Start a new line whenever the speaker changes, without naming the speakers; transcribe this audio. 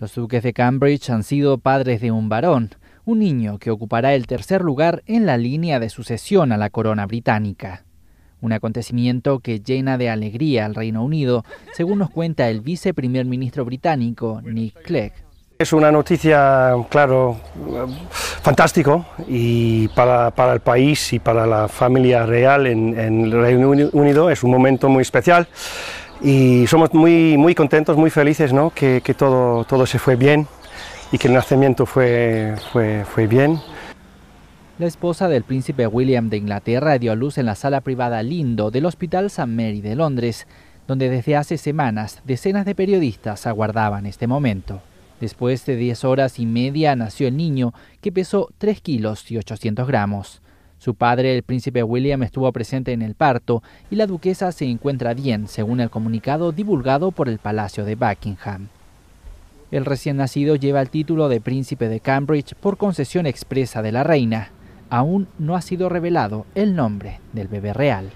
Los duques de Cambridge han sido padres de un varón, un niño que ocupará el tercer lugar en la línea de sucesión a la corona británica. Un acontecimiento que llena de alegría al Reino Unido, según nos cuenta el viceprimer ministro británico Nick
Clegg. Es una noticia, claro, fantástico y para, el país y para la familia real en, en el Reino Unido es un momento muy especial y somos muy, muy contentos, muy felices ¿no? que, todo, todo se fue bien y que el nacimiento fue, fue, fue bien.
La esposa del príncipe William de Inglaterra dio a luz en la sala privada Lindo del Hospital St. Mary de Londres, donde desde hace semanas decenas de periodistas aguardaban este momento. Después de 10 horas y media nació el niño, que pesó 3 kilos y 800 gramos. Su padre, el príncipe William, estuvo presente en el parto y la duquesa se encuentra bien, según el comunicado divulgado por el Palacio de Buckingham. El recién nacido lleva el título de príncipe de Cambridge por concesión expresa de la reina. Aún no ha sido revelado el nombre del bebé real.